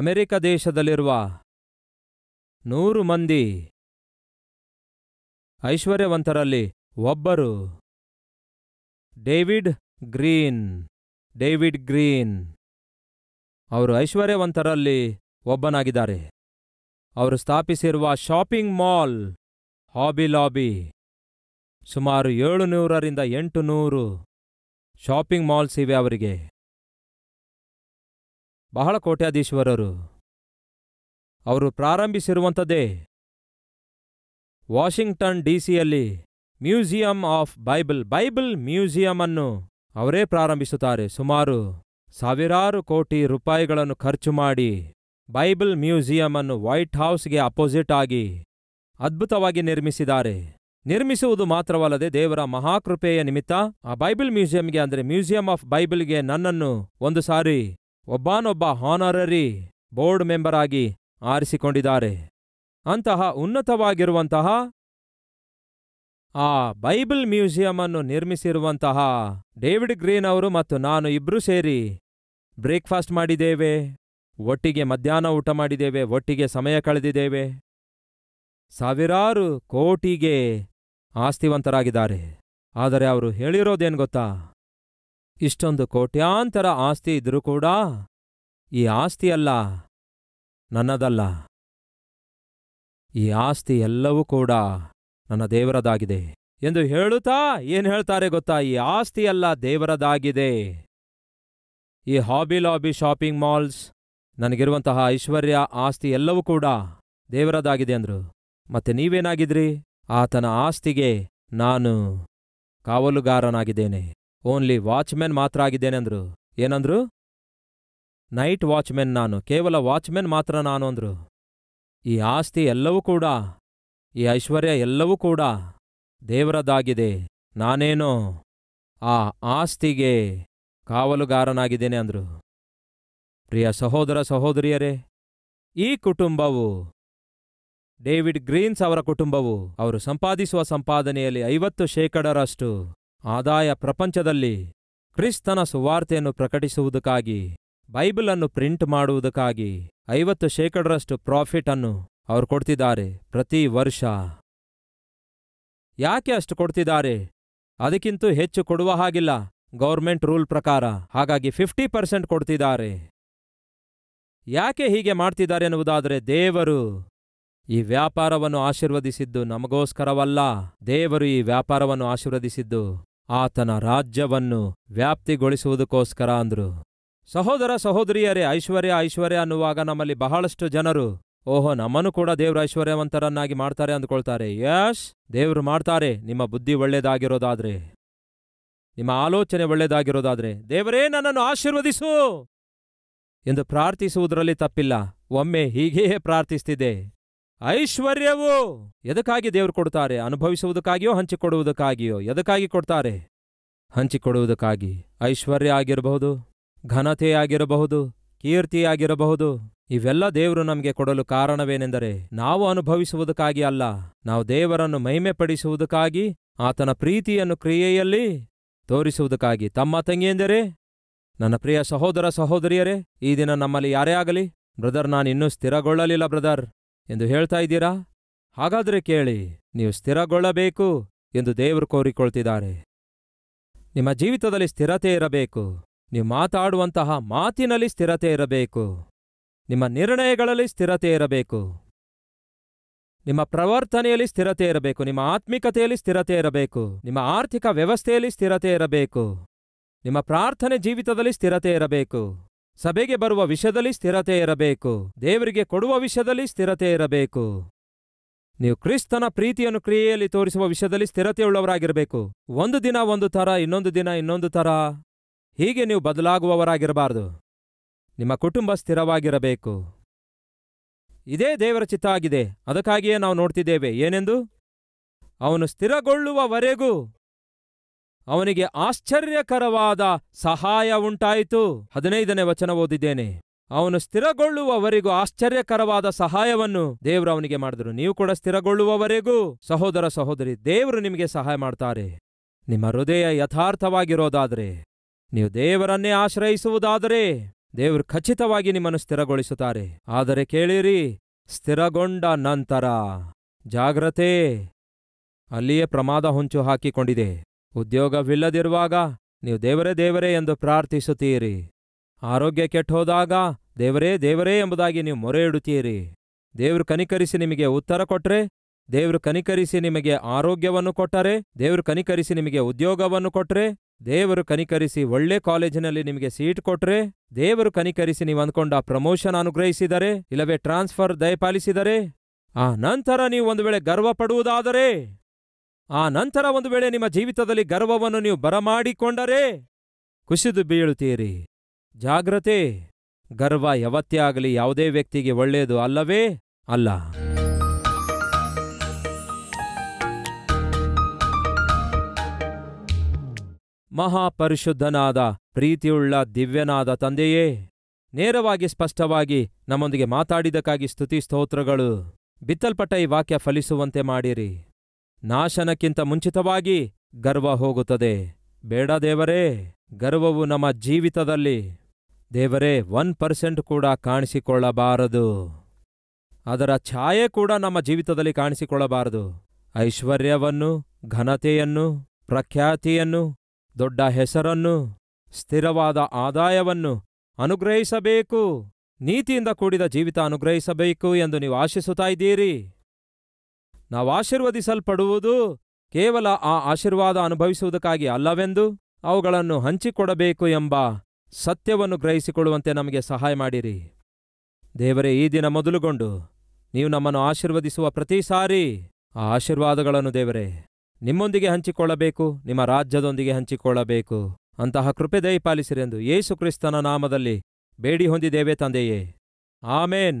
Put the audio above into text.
America ದೇಶದಲ್ಲಿರುವ ನೂರು ಮಂದಿ ಐಶ್ವರ್ಯವಂತರಲ್ಲಿ ಒಬ್ಬರು ಡೇವಿಡ್ ಗ್ರೀನ್ ಡೇವಿಡ್ ಗ್ರೀನ್ ಅವರು ಐಶ್ವರ್ಯವಂತರಲ್ಲಿ ಒಬ್ಬನಾಗಿದ್ದಾರೆ ಅವರು ಸ್ಥಾಪಿಸಿರುವ ಶಾಪಿಂಗ್ ಮಾಲ್ ಹಾಬಿ ಲಾಬಿ ಸುಮಾರು ಏಳು ನೂರರಿಂದ ಎಂಟು ನೂರು ಶಾಪಿಂಗ್ ಮಾಲ್ಸ್ ಇವೆ ಅವರಿಗೆ ಬಹಳ ಕೋಟ್ಯಾಧೀಶ್ವರರು ಅವರು ಪ್ರಾರಂಭಿಸಿರುವಂಥದ್ದೇ ವಾಷಿಂಗ್ಟನ್ ಡಿ ಸಿಯಲ್ಲಿ museum of Bible Bible museum ಅನ್ನು ಅವರೇ ಪ್ರಾರಂಭಿಸುತ್ತಾರೆ ಸುಮಾರು ಸಾವಿರಾರು ಕೋಟಿ ರೂಪಾಯಿಗಳನ್ನು ಖರ್ಚು ಮಾಡಿ ಬೈಬಲ್ ಮ್ಯೂಸಿಯಂ ಅನ್ನು ವೈಟ್ ಹೌಸ್ಗೆ ಅಪೋಸಿಟ್ ಆಗಿ ಅದ್ಭುತವಾಗಿ ನಿರ್ಮಿಸಿದ್ದಾರೆ ನಿರ್ಮಿಸುವುದು ಮಾತ್ರವಲ್ಲದೆ ದೇವರ ಮಹಾಕೃಪೆಯ ನಿಮಿತ್ತ ಆ ಬೈಬಲ್ ಮ್ಯೂಸಿಯಂಗೆ ಅಂದರೆ ಮ್ಯೂಸಿಯಂ ಆಫ್ ಬೈಬಲ್ಗೆ ನನ್ನನ್ನು ಒಂದು ಸಾರಿ ಒಬ್ಬಾನೊಬ್ಬ ಹಾನರರಿ ಬೋರ್ಡ್ ಮೆಂಬರ್ ಆಗಿ ಆರಿಸಿಕೊಂಡಿದ್ದಾರೆ ಅಂತಹ ಉನ್ನತವಾಗಿರುವಂತಹ ಆ ಬೈಬಲ್ ಮ್ಯೂಸಿಯಂ ಅನ್ನು ನಿರ್ಮಿಸಿರುವಂತಹ ಡೇವಿಡ್ ಗ್ರೀನ್ ಅವರು ಮತ್ತು ನಾನು ಇಬ್ರು ಸೇರಿ ಬ್ರೇಕ್ಫಾಸ್ಟ್ ಮಾಡಿದ್ದೇವೆ ಒಟ್ಟಿಗೆ ಮಧ್ಯಾಹ್ನ ಊಟ ಮಾಡಿದ್ದೇವೆ ಒಟ್ಟಿಗೆ ಸಮಯ ಕಳೆದಿದ್ದೇವೆ ಸಾವಿರಾರು ಕೋಟಿಗೆ ಆಸ್ತಿವಂತರಾಗಿದ್ದಾರೆ ಆದರೆ ಅವರು ಹೇಳಿರೋದೇನು ಗೊತ್ತಾ ಇಷ್ಟೊಂದು ಕೋಟ್ಯಾಂತರ ಆಸ್ತಿ ಇದ್ರೂ ಕೂಡ ಈ ಆಸ್ತಿಯಲ್ಲ ನನ್ನದಲ್ಲ ಈ ಆಸ್ತಿ ಎಲ್ಲವೂ ಕೂಡ ನನ್ನ ದೇವರದಾಗಿದೆ ಎಂದು ಹೇಳುತ್ತಾ ಏನ್ ಹೇಳ್ತಾರೆ ಗೊತ್ತಾ ಈ ಆಸ್ತಿಯೆಲ್ಲ ದೇವರದಾಗಿದೆ ಈ ಹಾಬಿ ಲಾಬಿ ಶಾಪಿಂಗ್ ಮಾಲ್ಸ್ ನನಗಿರುವಂತಹ ಐಶ್ವರ್ಯ ಆಸ್ತಿ ಎಲ್ಲವೂ ಕೂಡ ದೇವರದಾಗಿದೆ ಅಂದ್ರು ಮತ್ತೆ ನೀವೇನಾಗಿದ್ರಿ ಆತನ ಆಸ್ತಿಗೆ ನಾನು ಕಾವಲುಗಾರನಾಗಿದ್ದೇನೆ ಓನ್ಲಿ ವಾಚ್ಮೆನ್ ಮಾತ್ರ ಆಗಿದ್ದೇನೆಂದ್ರು ಏನಂದ್ರು ನೈಟ್ ವಾಚ್ಮೆನ್ ನಾನು ಕೇವಲ ವಾಚ್ಮೆನ್ ಮಾತ್ರ ನಾನು ಅಂದ್ರು ಈ ಆಸ್ತಿ ಎಲ್ಲವೂ ಕೂಡ ಈ ಐಶ್ವರ್ಯ ಎಲ್ಲವೂ ಕೂಡ ದೇವರದಾಗಿದೆ ನಾನೇನೋ ಆ ಆಸ್ತಿಗೆ ಕಾವಲುಗಾರನಾಗಿದ್ದೇನೆ ಅಂದ್ರು ಪ್ರಿಯ ಸಹೋದರ ಸಹೋದರಿಯರೇ ಈ ಕುಟುಂಬವು ಡೇವಿಡ್ ಗ್ರೀನ್ಸ್ ಅವರ ಕುಟುಂಬವು ಅವರು ಸಂಪಾದಿಸುವ ಸಂಪಾದನೆಯಲ್ಲಿ ಐವತ್ತು ಶೇಕಡರಷ್ಟು ಆದಾಯ ಪ್ರಪಂಚದಲ್ಲಿ ಕ್ರಿಸ್ತನ ಸುವಾರ್ತೆಯನ್ನು ಪ್ರಕಟಿಸುವುದಕ್ಕಾಗಿ ಬೈಬಲನ್ನು ಪ್ರಿಂಟ್ ಮಾಡುವುದಕ್ಕಾಗಿ ಐವತ್ತು ಶೇಕಡರಷ್ಟು ಪ್ರಾಫಿಟ್ ಅನ್ನು ಅವರು ಕೊಡ್ತಿದ್ದಾರೆ ಪ್ರತಿ ವರ್ಷ ಯಾಕೆ ಅಷ್ಟು ಕೊಡ್ತಿದ್ದಾರೆ ಅದಕ್ಕಿಂತೂ ಹೆಚ್ಚು ಕೊಡುವ ಹಾಗಿಲ್ಲ ಗೌರ್ಮೆಂಟ್ ರೂಲ್ ಪ್ರಕಾರ ಹಾಗಾಗಿ ಫಿಫ್ಟಿ ಪರ್ಸೆಂಟ್ ಕೊಡ್ತಿದ್ದಾರೆ ಯಾಕೆ ಹೀಗೆ ಮಾಡ್ತಿದ್ದಾರೆ ಎನ್ನುವುದಾದರೆ ದೇವರು ಈ ವ್ಯಾಪಾರವನ್ನು ಆಶೀರ್ವದಿಸಿದ್ದು ನಮಗೋಸ್ಕರವಲ್ಲ ದೇವರು ಈ ವ್ಯಾಪಾರವನ್ನು ಆಶೀರ್ವದಿಸಿದ್ದು ಆತನ ರಾಜ್ಯವನ್ನು ವ್ಯಾಪ್ತಿಗೊಳಿಸುವುದಕ್ಕೋಸ್ಕರ ಅಂದ್ರು ಸಹೋದರ ಸಹೋದರಿಯರೇ ಐಶ್ವರ್ಯ ಐಶ್ವರ್ಯ ಅನ್ನುವಾಗ ನಮ್ಮಲ್ಲಿ ಬಹಳಷ್ಟು ಜನರು ಓಹೋ ನಮ್ಮನ್ನು ಕೂಡ ದೇವ್ರ ಐಶ್ವರ್ಯವಂತರನ್ನಾಗಿ ಮಾಡ್ತಾರೆ ಅಂದ್ಕೊಳ್ತಾರೆ ಯಶ್ ದೇವ್ರು ಮಾಡ್ತಾರೆ ನಿಮ್ಮ ಬುದ್ಧಿ ಒಳ್ಳೇದಾಗಿರೋದಾದ್ರೆ ನಿಮ್ಮ ಆಲೋಚನೆ ಒಳ್ಳೇದಾಗಿರೋದಾದ್ರೆ ದೇವರೇ ನನ್ನನ್ನು ಆಶೀರ್ವದಿಸು ಎಂದು ಪ್ರಾರ್ಥಿಸುವುದರಲ್ಲಿ ತಪ್ಪಿಲ್ಲ ಒಮ್ಮೆ ಹೀಗೆಯೇ ಪ್ರಾರ್ಥಿಸ್ತಿದೆ ಐಶ್ವರ್ಯವು ಎದಕ್ಕಾಗಿ ದೇವರು ಕೊಡ್ತಾರೆ ಅನುಭವಿಸುವುದಕ್ಕಾಗಿಯೋ ಹಂಚಿಕೊಡುವುದಕ್ಕಾಗಿಯೋ ಎದಕ್ಕಾಗಿ ಕೊಡ್ತಾರೆ ಹಂಚಿಕೊಡುವುದಕ್ಕಾಗಿ ಐಶ್ವರ್ಯ ಆಗಿರಬಹುದು ಘನತೆಯಾಗಿರಬಹುದು ಆಗಿರಬಹುದು ಕೀರ್ತಿ ಆಗಿರಬಹುದು ಇವೆಲ್ಲ ದೇವರು ನಮಗೆ ಕೊಡಲು ಕಾರಣವೇನೆಂದರೆ ನಾವು ಅನುಭವಿಸುವುದಕ್ಕಾಗಿ ಅಲ್ಲ ನಾವು ದೇವರನ್ನು ಮಹಿಮೆ ಪಡಿಸುವುದಕ್ಕಾಗಿ ಆತನ ಪ್ರೀತಿಯನ್ನು ಕ್ರಿಯೆಯಲ್ಲಿ ತೋರಿಸುವುದಕ್ಕಾಗಿ ತಮ್ಮ ತಂಗಿಯೆಂದರೆ ನನ್ನ ಪ್ರಿಯ ಸಹೋದರ ಸಹೋದರಿಯರೇ ಈ ದಿನ ನಮ್ಮಲ್ಲಿ ಯಾರೇ ಆಗಲಿ ಬ್ರದರ್ ನಾನಿನ್ನೂ ಸ್ಥಿರಗೊಳ್ಳಲಿಲ್ಲ ಬ್ರದರ್ ಎಂದು ಹೇಳ್ತಾ ಇದ್ದೀರಾ ಹಾಗಾದರೆ ಕೇಳಿ ನೀವು ಸ್ಥಿರಗೊಳ್ಳಬೇಕು ಎಂದು ದೇವರು ಕೋರಿಕೊಳ್ತಿದ್ದಾರೆ ನಿಮ್ಮ ಜೀವಿತದಲ್ಲಿ ಸ್ಥಿರತೆ ಇರಬೇಕು ನೀವು ಮಾತಾಡುವಂತಹ ಮಾತಿನಲ್ಲಿ ಸ್ಥಿರತೆ ಇರಬೇಕು ನಿಮ್ಮ ನಿರ್ಣಯಗಳಲ್ಲಿ ಸ್ಥಿರತೆ ಇರಬೇಕು ನಿಮ್ಮ ಪ್ರವರ್ತನೆಯಲ್ಲಿ ಸ್ಥಿರತೆ ಇರಬೇಕು ನಿಮ್ಮ ಆತ್ಮಿಕತೆಯಲ್ಲಿ ಸ್ಥಿರತೆ ಇರಬೇಕು ನಿಮ್ಮ ಆರ್ಥಿಕ ವ್ಯವಸ್ಥೆಯಲ್ಲಿ ಸ್ಥಿರತೆ ಇರಬೇಕು ನಿಮ್ಮ ಪ್ರಾರ್ಥನೆ ಜೀವಿತದಲ್ಲಿ ಸ್ಥಿರತೆ ಇರಬೇಕು ಸಭೆಗೆ ಬರುವ ವಿಷಯದಲ್ಲಿ ಸ್ಥಿರತೆ ಇರಬೇಕು ದೇವರಿಗೆ ಕೊಡುವ ವಿಷಯದಲ್ಲಿ ಸ್ಥಿರತೆ ಇರಬೇಕು ನೀವು ಕ್ರಿಸ್ತನ ಪ್ರೀತಿಯನ್ನು ಕ್ರಿಯೆಯಲ್ಲಿ ತೋರಿಸುವ ವಿಷಯದಲ್ಲಿ ಸ್ಥಿರತೆಯುಳ್ಳವರಾಗಿರಬೇಕು ಒಂದು ದಿನ ಒಂದು ಥರ ಇನ್ನೊಂದು ದಿನ ಇನ್ನೊಂದು ಥರ ಹೀಗೆ ನೀವು ಬದಲಾಗುವವರಾಗಿರಬಾರದು ನಿಮ್ಮ ಕುಟುಂಬ ಸ್ಥಿರವಾಗಿರಬೇಕು ಇದೇ ದೇವರ ಚಿತ್ತ ಆಗಿದೆ ಅದಕ್ಕಾಗಿಯೇ ನಾವು ನೋಡ್ತಿದ್ದೇವೆ ಏನೆಂದು ಅವನು ಸ್ಥಿರಗೊಳ್ಳುವವರೆಗೂ ಅವನಿಗೆ ಆಶ್ಚರ್ಯಕರವಾದ ಸಹಾಯ ಉಂಟಾಯಿತು ಹದಿನೈದನೇ ವಚನ ಓದಿದ್ದೇನೆ ಅವನು ಸ್ಥಿರಗೊಳ್ಳುವವರೆಗೂ ಆಶ್ಚರ್ಯಕರವಾದ ಸಹಾಯವನ್ನು ದೇವರು ಅವನಿಗೆ ಮಾಡಿದ್ರು ನೀವು ಕೂಡ ಸ್ಥಿರಗೊಳ್ಳುವವರೆಗೂ ಸಹೋದರ ಸಹೋದರಿ ದೇವರು ನಿಮಗೆ ಸಹಾಯ ಮಾಡ್ತಾರೆ ನಿಮ್ಮ ಹೃದಯ ಯಥಾರ್ಥವಾಗಿರೋದಾದರೆ ನೀವು ದೇವರನ್ನೇ ಆಶ್ರಯಿಸುವುದಾದರೆ ದೇವರು ಖಚಿತವಾಗಿ ನಿಮ್ಮನ್ನು ಸ್ಥಿರಗೊಳಿಸುತ್ತಾರೆ ಆದರೆ ಕೇಳಿರಿ ಸ್ಥಿರಗೊಂಡ ನಂತರ ಜಾಗ್ರತೆ ಅಲ್ಲಿಯೇ ಪ್ರಮಾದ ಹೊಂಚು ಹಾಕಿಕೊಂಡಿದೆ ಉದ್ಯೋಗವಿಲ್ಲದಿರುವಾಗ ನೀವು ದೇವರೇ ದೇವರೇ ಎಂದು ಪ್ರಾರ್ಥಿಸುತ್ತೀರಿ ಆರೋಗ್ಯ ಕೆಟ್ಟೋದಾಗ ದೇವರೇ ದೇವರೇ ಎಂಬುದಾಗಿ ನೀವು ಮೊರೆ ಇಡುತ್ತೀರಿ ದೇವರು ಕನಿಕರಿಸಿ ನಿಮಗೆ ಉತ್ತರ ಕೊಟ್ಟರೆ ದೇವರು ಕನಿಕರಿಸಿ ನಿಮಗೆ ಆರೋಗ್ಯವನ್ನು ಕೊಟ್ಟರೆ ದೇವರು ಕನಿಕರಿಸಿ ನಿಮಗೆ ಉದ್ಯೋಗವನ್ನು ಕೊಟ್ಟರೆ ದೇವರು ಕನಿಕರಿಸಿ ಒಳ್ಳೆ ಕಾಲೇಜಿನಲ್ಲಿ ನಿಮಗೆ ಸೀಟ್ ಕೊಟ್ರೆ ದೇವರು ಕನಿಕರಿಸಿ ನೀವು ಅಂದ್ಕೊಂಡ ಪ್ರಮೋಷನ್ ಅನುಗ್ರಹಿಸಿದರೆ ಇಲ್ಲವೇ ಟ್ರಾನ್ಸ್ಫರ್ ದಯಪಾಲಿಸಿದರೆ ಆ ನಂತರ ನೀವು ಒಂದು ವೇಳೆ ಗರ್ವ ಪಡುವುದಾದರೆ ಆ ನಂತರ ಒಂದು ವೇಳೆ ನಿಮ್ಮ ಜೀವಿತದಲ್ಲಿ ಗರ್ವವನ್ನು ನೀವು ಬರಮಾಡಿಕೊಂಡರೆ ಕುಸಿದು ಬೀಳುತ್ತೀರಿ ಜಾಗ್ರತೆ ಗರ್ವ ಯಾವತ್ತೇ ಆಗಲಿ ಯಾವುದೇ ವ್ಯಕ್ತಿಗೆ ಒಳ್ಳೆಯದು ಅಲ್ಲವೇ ಅಲ್ಲ ಮಹಾಪರಿಶುದ್ಧನಾದ ಪ್ರೀತಿಯುಳ್ಳ ದಿವ್ಯನಾದ ತಂದೆಯೇ ನೇರವಾಗಿ ಸ್ಪಷ್ಟವಾಗಿ ನಮ್ಮೊಂದಿಗೆ ಮಾತಾಡಿದಕ್ಕಾಗಿ ಸ್ತುತಿ ಸ್ತೋತ್ರಗಳು ಬಿತ್ತಲ್ಪಟ್ಟ ಈ ವಾಕ್ಯ ಫಲಿಸುವಂತೆ ಮಾಡಿರಿ ನಾಶನಕ್ಕಿಂತ ಮುಂಚಿತವಾಗಿ ಗರ್ವ ಹೋಗುತ್ತದೆ ಬೇಡ ದೇವರೇ ಗರ್ವವು ನಮ್ಮ ಜೀವಿತದಲ್ಲಿ ದೇವರೇ ಒನ್ ಪರ್ಸೆಂಟ್ ಕೂಡ ಕಾಣಿಸಿಕೊಳ್ಳಬಾರದು ಅದರ ಛಾಯೆ ಕೂಡ ನಮ್ಮ ಜೀವಿತದಲ್ಲಿ ಕಾಣಿಸಿಕೊಳ್ಳಬಾರದು ಐಶ್ವರ್ಯವನ್ನು ಘನತೆಯನ್ನು ಪ್ರಖ್ಯಾತಿಯನ್ನು ದೊಡ್ಡ ಹೆಸರನ್ನು ಸ್ಥಿರವಾದ ಆದಾಯವನ್ನು ಅನುಗ್ರಹಿಸಬೇಕು ನೀತಿಯಿಂದ ಕೂಡಿದ ಜೀವಿತ ಅನುಗ್ರಹಿಸಬೇಕು ಎಂದು ನೀವು ಆಶಿಸುತ್ತಾ ಇದ್ದೀರಿ ನಾವು ಆಶೀರ್ವದಿಸಲ್ಪಡುವುದು ಕೇವಲ ಆ ಆಶೀರ್ವಾದ ಅನುಭವಿಸುವುದಕ್ಕಾಗಿ ಅಲ್ಲವೆಂದು ಅವುಗಳನ್ನು ಹಂಚಿಕೊಡಬೇಕು ಎಂಬ ಸತ್ಯವನ್ನು ಗ್ರಹಿಸಿಕೊಳ್ಳುವಂತೆ ನಮಗೆ ಸಹಾಯ ಮಾಡಿರಿ ದೇವರೇ ಈ ದಿನ ಮೊದಲುಗೊಂಡು ನೀವು ನಮ್ಮನ್ನು ಆಶೀರ್ವದಿಸುವ ಪ್ರತಿ ಸಾರಿ ಆ ಆಶೀರ್ವಾದಗಳನ್ನು ದೇವರೇ ನಿಮ್ಮೊಂದಿಗೆ ಹಂಚಿಕೊಳ್ಳಬೇಕು ನಿಮ್ಮ ರಾಜ್ಯದೊಂದಿಗೆ ಹಂಚಿಕೊಳ್ಳಬೇಕು ಅಂತಹ ಕೃಪೆ ದಯಪಾಲಿಸಿರೆಂದು ಯೇಸು ಕ್ರಿಸ್ತನ ನಾಮದಲ್ಲಿ ಬೇಡಿ ಹೊಂದಿದ್ದೇವೆ ತಂದೆಯೇ ಆಮೇನ್